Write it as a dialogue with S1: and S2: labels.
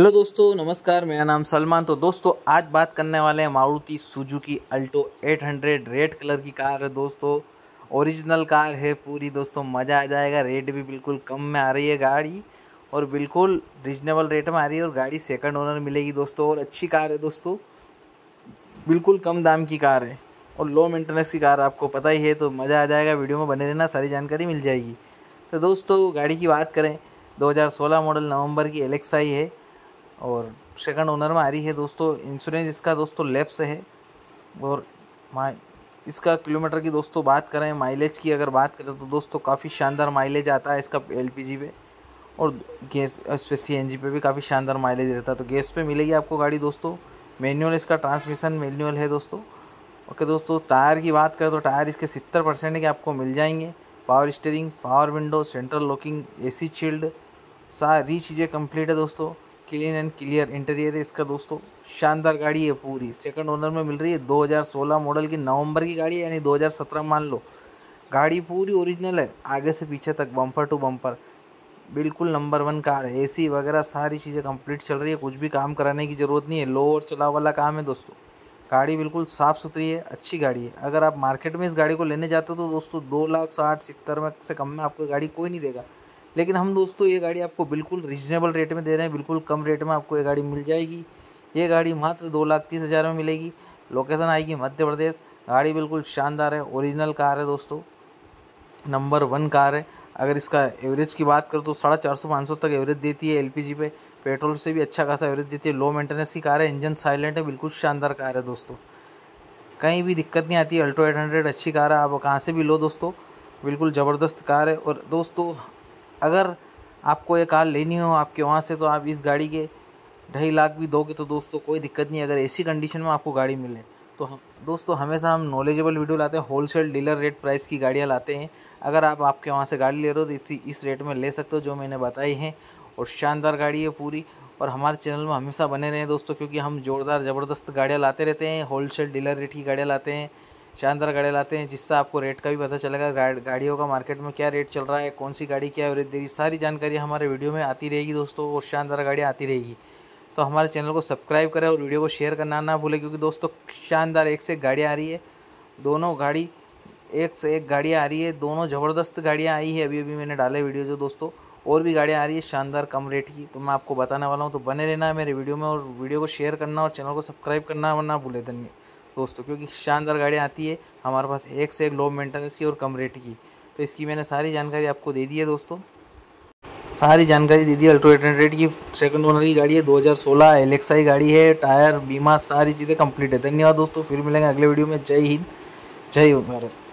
S1: hello दोस्तों नमस्कार मेरा नाम सलमान तो दोस्तों आज बात करने वाले हैं Maruti Suzuki Alto 800 red colour की कार है दोस्तों ओरिजिनल कार है पूरी दोस्तों मज़ा आ जाएगा रेट भी बिल्कुल कम में आ रही है गाड़ी और बिल्कुल रिजनेबल रेट में आ रही है और गाड़ी सेकंड ओनर मिलेगी दोस्तों और अच्छी कार है दोस्तों बिल्कुल कम दाम की कार है और लो मेंटेनेंस की कार आपको पता ही है तो मज़ा आ जाएगा वीडियो में बने रहना सारी जानकारी मिल जाएगी तो दोस्तों गाड़ी की बात करें 2016 मॉडल नवंबर की एलेक्सा ही है और सेकंड ओनर में आ रही है दोस्तों इंश्योरेंस इसका दोस्तों लेफ्ट से है और माइ इसका किलोमीटर की दोस्तों बात करें माइलेज की अगर बात करें तो दोस्तों काफ़ी शानदार माइलेज आता है इसका एल पे और गैस इस पर सी पे भी काफ़ी शानदार माइलेज रहता है तो गैस पे मिलेगी आपको गाड़ी दोस्तों मैनुअल इसका ट्रांसमिशन मैनुअल है दोस्तों ओके दोस्तों टायर की बात करें तो टायर इसके सत्तर परसेंट के आपको मिल जाएंगे power steering power window central locking AC chilled सारी चीज़ें कंप्लीट है दोस्तों क्लीन एंड क्लियर इंटीरियर है इसका दोस्तों शानदार गाड़ी है पूरी सेकंड ओनर में मिल रही है 2016 मॉडल की नवंबर की गाड़ी है यानी 2017 मान लो गाड़ी पूरी ओरिजिनल है आगे से पीछे तक बम्पर टू बम्पर बिल्कुल नंबर वन कार है एसी वगैरह सारी चीज़ें कंप्लीट चल रही है कुछ भी काम कराने की ज़रूरत नहीं है लो और चलाव वाला काम है दोस्तों गाड़ी बिल्कुल साफ़ सुथरी है अच्छी गाड़ी है अगर आप मार्केट में इस गाड़ी को लेने जाते हो तो दोस्तों दो लाख साठ सत्तर में से कम में आपको गाड़ी कोई नहीं देगा लेकिन हम दोस्तों ये गाड़ी आपको बिल्कुल रिजनेबल रेट में दे रहे हैं बिल्कुल कम रेट में आपको ये गाड़ी मिल जाएगी ये गाड़ी मात्र दो लाख तीस हज़ार में मिलेगी लोकेशन आएगी मध्य प्रदेश गाड़ी बिल्कुल शानदार है ओरिजिनल कार है दोस्तों नंबर वन कार है अगर इसका एवरेज की बात करो तो साढ़े चार सौ पाँच सौ तक एवरेज देती है एलपीजी पे पेट्रोल से भी अच्छा खासा एवरेज देती है लो मेंटेनेंस की कार है इंजन साइलेंट है बिल्कुल शानदार कार है दोस्तों कहीं भी दिक्कत नहीं आती अल्ट्रो एट हंड्रेड अच्छी कार है आप कहाँ से भी लो दोस्तों बिल्कुल ज़बरदस्त कार है और दोस्तों अगर आपको ये कार लेनी हो आपके वहाँ से तो आप इस गाड़ी के ढाई लाख भी दोगे तो दोस्तों कोई दिक्कत नहीं अगर ऐसी कंडीशन में आपको गाड़ी मिले तो हम दोस्तों हमेशा हम नॉलेजेबल वीडियो लाते हैं होलसेल डीलर रेट प्राइस की गाड़ियाँ लाते हैं अगर आप आपके वहाँ से गाड़ी ले रहे हो तो इसी इस रेट में ले सकते हो जो मैंने बताई है और शानदार गाड़ी है पूरी और हमारे चैनल में हमेशा बने रहें दोस्तों क्योंकि हम जोरदार ज़बरदस्त गाड़ियाँ लाते रहते हैं होलसेल डीलर रेट की गाड़ियाँ लाते हैं शानदार गाड़ियाँ लाते हैं जिससे आपको रेट का भी पता चलेगा गाड़ियों का मार्केट में क्या रेट चल रहा है कौन सी गाड़ी क्या एवरेज दे रही सारी जानकारी हमारे वीडियो में आती रहेगी दोस्तों और शानदार गाड़ियाँ आती रहेगी तो हमारे चैनल को सब्सक्राइब करें और वीडियो को शेयर करना ना भूलें क्योंकि दोस्तों शानदार एक से एक गाड़ियाँ आ रही है दोनों गाड़ी एक से एक गाड़ियाँ आ रही है दोनों ज़बरदस्त गाड़ियाँ आई है अभी अभी मैंने डाले वीडियो जो दोस्तों और भी गाड़ियाँ आ रही है शानदार कम रेट की तो मैं आपको बताने वाला हूँ तो बने रहना है मेरे वीडियो में और वीडियो को शेयर करना और चैनल को सब्सक्राइब करना ना भूलें धन्यवाद दोस्तों क्योंकि शानदार गाड़ियाँ आती है हमारे पास एक से एक लो मेंटेनेंस की और कम रेट की तो इसकी मैंने सारी जानकारी आपको दे दी है दोस्तों सारी जानकारी दे दी अल्ट्रो एट हंड्रेड की सेकंड ओनर की गाड़ी है 2016 एलेक्सा की गाड़ी है टायर बीमा सारी चीज़ें कंप्लीट है धन्यवाद दोस्तों फिर मिलेंगे अगले वीडियो में जय हिंद जय भारत